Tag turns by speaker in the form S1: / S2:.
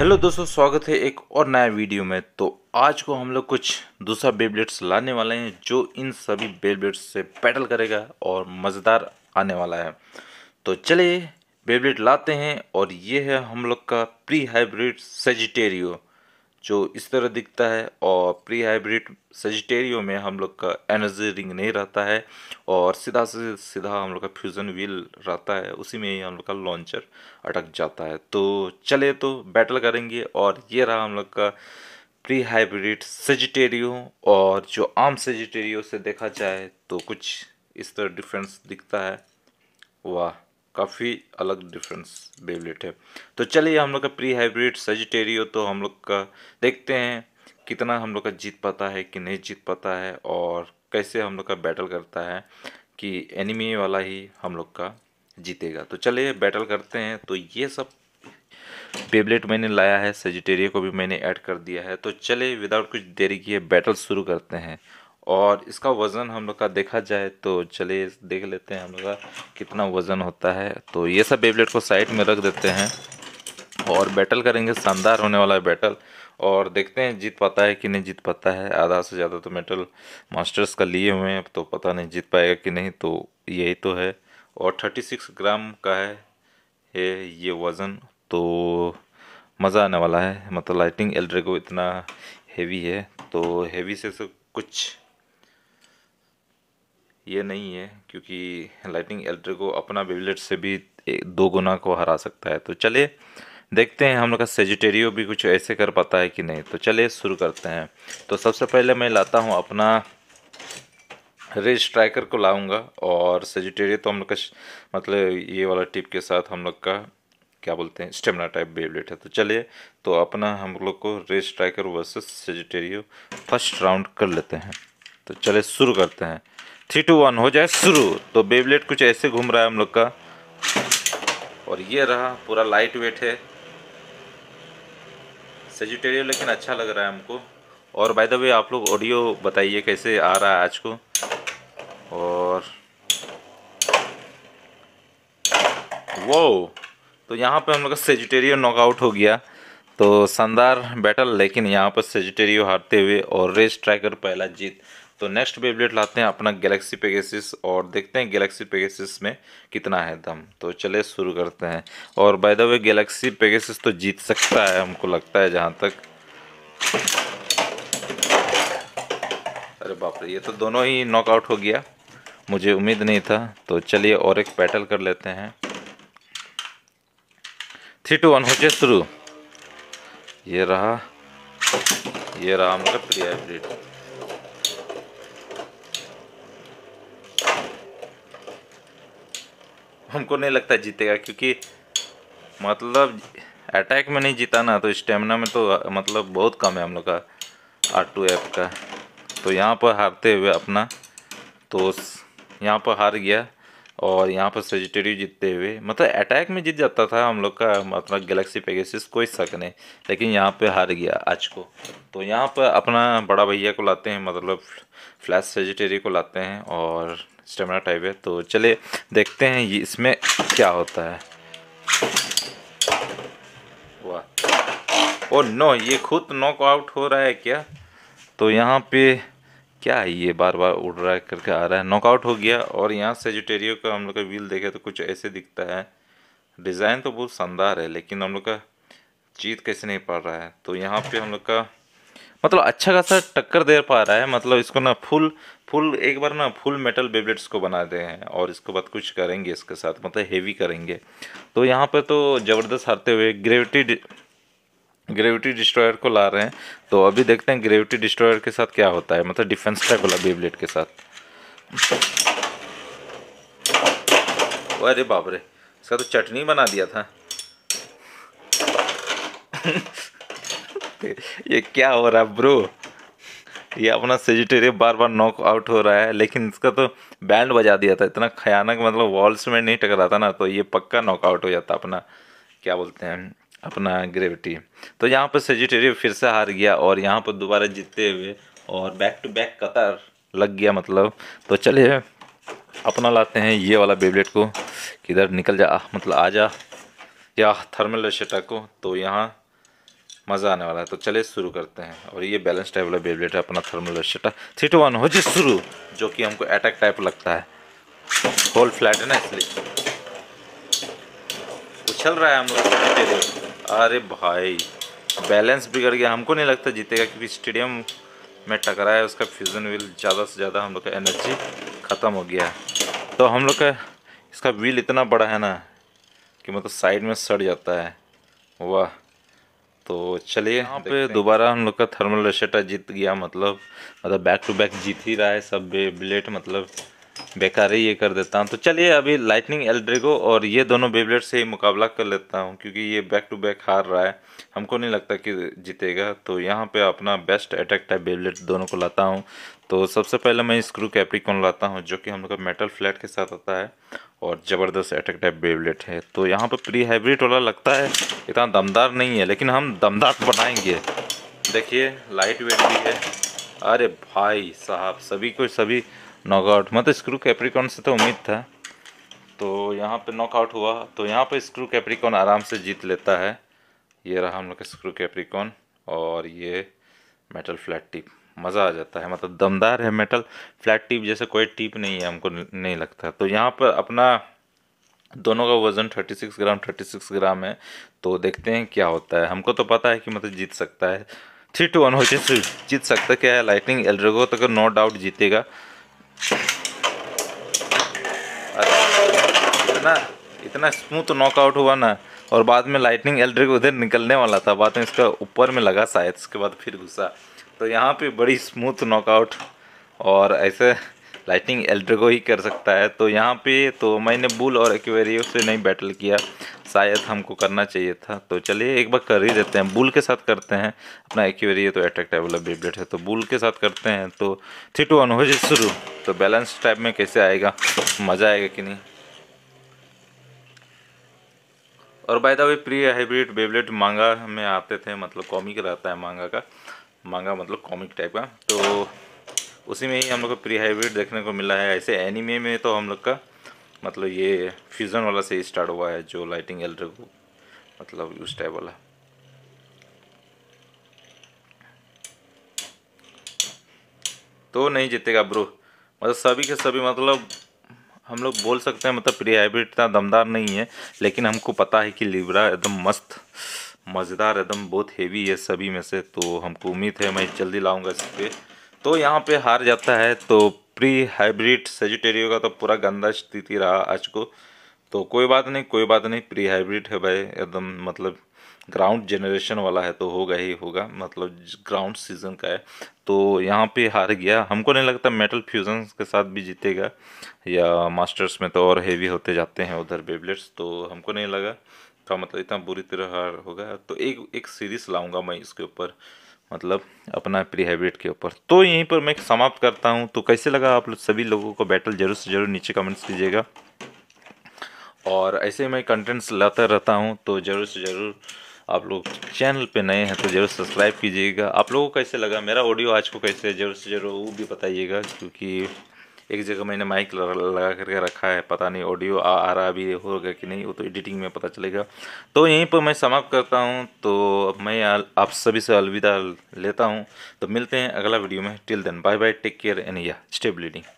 S1: hello दोस्तों स्वागत है एक और नया वीडियो में तो आज को हम लोग कुछ दूसरा बेबलेट्स लाने वाले हैं जो इन सभी बेबलेट्स से पैटल करेगा और मज़ेदार आने वाला है तो चलिए बेबलेट लाते हैं और ये है हम लोग का प्री हाइब्रिड सेजिटेरियो जो इस तरह दिखता है और प्री हाइब्रिड सजिटेरियो में हम लोग का एनर्जी रिंग नहीं रहता है और सीधा से सीधा हम लोग का फ्यूज़न व्हील रहता है उसी में ही हम लोग का लॉन्चर अटक जाता है तो चले तो बैटल करेंगे और ये रहा हम लोग का प्री हाइब्रिड सजिटेरियो और जो आम सजिटेरियो से देखा जाए तो कुछ इस तरह डिफरेंस दिखता है वाह काफ़ी अलग डिफरेंस बेवलेट है तो चलिए हम लोग का प्री हाइब्रिड सजिटेरियो तो हम लोग का देखते हैं कितना हम लोग का जीत पाता है कि नहीं जीत पाता है और कैसे हम लोग का बैटल करता है कि एनिमी वाला ही हम लोग का जीतेगा तो चलिए बैटल करते हैं तो ये सब पेबलेट मैंने लाया है सेजिटेरिया को भी मैंने ऐड कर दिया है तो चले विदाउट कुछ देरी किए बैटल शुरू करते हैं और इसका वज़न हम लोग का देखा जाए तो चलिए देख लेते हैं हम लोग का कितना वज़न होता है तो ये सब बेबलेट को साइड में रख देते हैं और बैटल करेंगे शानदार होने वाला है बैटल और देखते हैं जीत पाता है कि नहीं जीत पाता है आधा से ज़्यादा तो मेटल मास्टर्स का लिए हुए हैं तो पता नहीं जीत पाएगा कि नहीं तो यही तो है और थर्टी सिक्स ग्राम का है ये ये वज़न तो मज़ा आने वाला है मतलब लाइटिंग थिंक एल्ड्रे को इतना हेवी है तो हेवी से तो कुछ ये नहीं है क्योंकि लाइटनिंग एल्ट्रे को अपना बेबलेट से भी दो गुना को हरा सकता है तो चलिए देखते हैं हम लोग का सेजिटेरियो भी कुछ ऐसे कर पाता है कि नहीं तो चलिए शुरू करते हैं तो सबसे पहले मैं लाता हूँ अपना रेड स्ट्राइकर को लाऊंगा और सेजिटेरियो तो हम लोग का मतलब ये वाला टिप के साथ हम लोग का क्या बोलते हैं स्टेमिना टाइप बेबलेट है तो चलिए तो अपना हम लोग को red striker versus Sagittario first round कर लेते हैं तो चले शुरू करते हैं थ्री टू वन हो जाए शुरू तो बेबलेट कुछ ऐसे घूम रहा है हम लोग का और ये रहा पूरा लाइट वेट है सेजिटेरियल लेकिन अच्छा लग रहा है हमको और बाय द वे आप लोग ऑडियो बताइए कैसे आ रहा है आज को और वो तो यहाँ पे हम लोग का सेजिटेरियो नॉकआउट हो गया तो शानदार बैटल लेकिन यहाँ पर सेजिटेरियो हारते हुए और रेस ट्रैकर पहला जीत तो नेक्स्ट बेबलेट लाते हैं अपना गैलेक्सी पेगेसिस और देखते हैं गैलेक्सी पेगेसिस में कितना है दम तो चले शुरू करते हैं और by the way Galaxy Pegasus तो जीत सकता है हमको लगता है जहाँ तक अरे बाप रे ये तो दोनों ही नॉकआउट हो गया मुझे उम्मीद नहीं था तो चलिए और एक पैटल कर लेते हैं थ्री टू वन हो जाए शुरू ये रहा ये रहा हमारा प्रिया हमको नहीं लगता जीतेगा क्योंकि मतलब अटैक में नहीं जीता ना तो स्टेमिना में तो मतलब बहुत कम है हम लोग का आर टू एफ का तो यहाँ पर हारते हुए अपना तो यहाँ पर हार गया और यहाँ पर सेजिटेरियो जीतते हुए मतलब अटैक में जीत जाता था हम लोग का मतलब गैलेक्सी पेगेसिस कोई शक नहीं लेकिन यहाँ पे हार गया आज को तो यहाँ पर अपना बड़ा भैया को लाते हैं मतलब फ्लैश सेजिटेरियो को लाते हैं और स्टेमिना टाइप है तो चलिए देखते हैं ये इसमें क्या होता है वाह ओ नो ये खुद नॉक आउट हो रहा है क्या तो यहाँ पे क्या है ये बार बार उड़ रहा है करके आ रहा है नॉकआउट हो गया और यहाँ सेजिटेरियो का हम लोग का व्हील देखे तो कुछ ऐसे दिखता है डिज़ाइन तो बहुत शानदार है लेकिन हम लोग का चीत कैसे नहीं पड़ रहा है तो यहाँ पे हम लोग का मतलब अच्छा खासा टक्कर दे पा रहा है मतलब इसको ना फुल फुल एक बार ना फुल मेटल बेबलेट्स को बना दे हैं और इसके बाद कुछ करेंगे इसके साथ मतलब हेवी करेंगे तो यहाँ पर तो ज़बरदस्त हारते हुए ग्रेविटी ग्रेविटी डिस्ट्रॉयर को ला रहे हैं तो अभी देखते हैं ग्रेविटी डिस्ट्रॉयर के साथ क्या होता है मतलब डिफेंस टाइप वाला बेबलेट के साथ अरे बाबरे इसका तो चटनी बना दिया था ये क्या हो रहा है ब्रो ये अपना सेजिटेरियम बार बार नॉक आउट हो रहा है लेकिन इसका तो बैंड बजा दिया था इतना खयानक मतलब वॉल्स में नहीं था ना तो ये पक्का नॉक आउट हो जाता अपना क्या बोलते हैं अपना ग्रेविटी तो यहाँ पर सेजिटेरियम फिर से हार गया और यहाँ पर दोबारा जीतते हुए और बैक टू बैक कतार लग गया मतलब तो चलिए अपना लाते हैं ये वाला बेबलेट को किधर निकल जा मतलब आ जा या थर्मल रश को तो यहाँ मज़ा आने वाला है तो चले शुरू करते हैं और ये बैलेंस टाइप वाला बेबलेट है अपना थर्मल थ्री टू वन हो जिस शुरू जो कि हमको अटैक टाइप लगता है होल फ्लैट है ना इसलिए उछल रहा है हम लोग अरे भाई बैलेंस बिगड़ गया हमको नहीं लगता जीतेगा क्योंकि स्टेडियम में टकरा है उसका फ्यूज़न व्हील ज़्यादा से ज़्यादा हम लोग का एनर्जी ख़त्म हो गया तो हम लोग का इसका व्हील इतना बड़ा है ना कि मतलब साइड में सड़ जाता है वाह तो चलिए यहाँ पे दोबारा हम लोग का थर्मल रशेटा जीत गया मतलब मतलब बैक टू बैक जीत ही रहा है सब बिलेट मतलब बेकार ही ये कर देता हूँ तो चलिए अभी लाइटनिंग एल्ड्रिगो और ये दोनों बेबलेट से ही मुकाबला कर लेता हूँ क्योंकि ये बैक टू बैक हार रहा है हमको नहीं लगता कि जीतेगा तो यहाँ पे अपना बेस्ट अटैक टाइप बेबलेट दोनों को लाता हूँ तो सबसे पहले मैं स्क्रू कैप्रिकॉन लाता हूँ जो कि हम लोग का मेटल फ्लैट के साथ आता है और ज़बरदस्त अटैक टाइप बेबलेट है तो यहाँ पर प्री हाइब्रिड वाला लगता है इतना दमदार नहीं है लेकिन हम दमदार तो बनाएंगे देखिए लाइट वेट भी है अरे भाई साहब सभी को सभी नॉकआउट मतलब स्क्रू कैप्रिकॉन से तो उम्मीद था तो यहाँ पे नॉकआउट हुआ तो यहाँ पे स्क्रू कैप्रिकॉन आराम से जीत लेता है ये रहा हम लोग का स्क्रू कैप्रिकॉन और ये मेटल फ्लैट टिप मज़ा आ जाता है मतलब दमदार है मेटल फ्लैट टिप जैसे कोई टिप नहीं है हमको नहीं लगता तो यहाँ पर अपना दोनों का वज़न 36 ग्राम 36 ग्राम है तो देखते हैं क्या होता है हमको तो पता है कि मतलब जीत सकता है थ्री टू वन हो जीत सकता क्या है लाइटनिंग एलड्रेगो तो नो डाउट जीतेगा इतना इतना स्मूथ नॉकआउट हुआ ना और बाद में लाइटनिंग एल्ड्रिक उधर निकलने वाला था बाद में इसका ऊपर में लगा शायद उसके बाद फिर घुसा तो यहाँ पे बड़ी स्मूथ नॉकआउट और ऐसे लाइटनिंग एल्ड्रिको ही कर सकता है तो यहाँ पे तो मैंने बुल और एक्वेरियो से नहीं बैटल किया शायद हमको करना चाहिए था तो चलिए एक बार कर ही देते हैं बुल के साथ करते हैं अपना एक ही ये तो वाला बेबलेट है तो बुल के साथ करते हैं तो थ्री टू वन हो जाए शुरू तो बैलेंस टाइप में कैसे आएगा मज़ा आएगा कि नहीं और by the way pre hybrid Beyblade manga में आते थे मतलब कॉमिक रहता है मांगा का मांगा मतलब कॉमिक टाइप का तो उसी में ही हम लोग को प्री हाइब्रिड देखने को मिला है ऐसे एनिमे में तो हम लोग का मतलब ये फ्यूज़न वाला से स्टार्ट हुआ है जो लाइटिंग एल मतलब यूज टाइप वाला तो नहीं जीतेगा ब्रो मतलब सभी के सभी मतलब हम लोग बोल सकते हैं मतलब प्री हाइब्रिड इतना दमदार नहीं है लेकिन हमको पता है कि लिब्रा एकदम मस्त मज़ेदार एकदम बहुत हेवी है सभी में से तो हमको उम्मीद है मैं जल्दी लाऊंगा इस पर तो यहाँ पे हार जाता है तो प्री हाइब्रिड सेजिटेरियो का तो पूरा गंदा स्थिति रहा आज को तो कोई बात नहीं कोई बात नहीं प्री हाइब्रिड है भाई एकदम मतलब ग्राउंड जनरेशन वाला है तो होगा ही होगा मतलब ग्राउंड सीजन का है तो यहाँ पे हार गया हमको नहीं लगता मेटल फ्यूजन के साथ भी जीतेगा या मास्टर्स में तो और हेवी होते जाते हैं उधर बेबलेट्स तो हमको नहीं लगा का तो मतलब इतना बुरी तरह हार होगा तो एक एक सीरीज़ लाऊंगा मैं इसके ऊपर मतलब अपना प्री हैबिट के ऊपर तो यहीं पर मैं समाप्त करता हूँ तो कैसे लगा आप लोग सभी लोगों को बैटल ज़रूर से ज़रूर नीचे कमेंट्स कीजिएगा और ऐसे मैं कंटेंट्स लाता रहता हूँ तो ज़रूर से ज़रूर आप लोग चैनल पे नए हैं तो ज़रूर सब्सक्राइब कीजिएगा आप लोगों को कैसे लगा मेरा ऑडियो आज को कैसे ज़रूर से ज़रूर वो भी बताइएगा क्योंकि एक जगह मैंने माइक लगा करके रखा है पता नहीं ऑडियो आ, आ रहा अभी होगा कि नहीं वो तो एडिटिंग में पता चलेगा तो यहीं पर मैं समाप्त करता हूँ तो मैं आप सभी से अलविदा लेता हूँ तो मिलते हैं अगला वीडियो में till then bye bye take care and या स्टेबिलिटी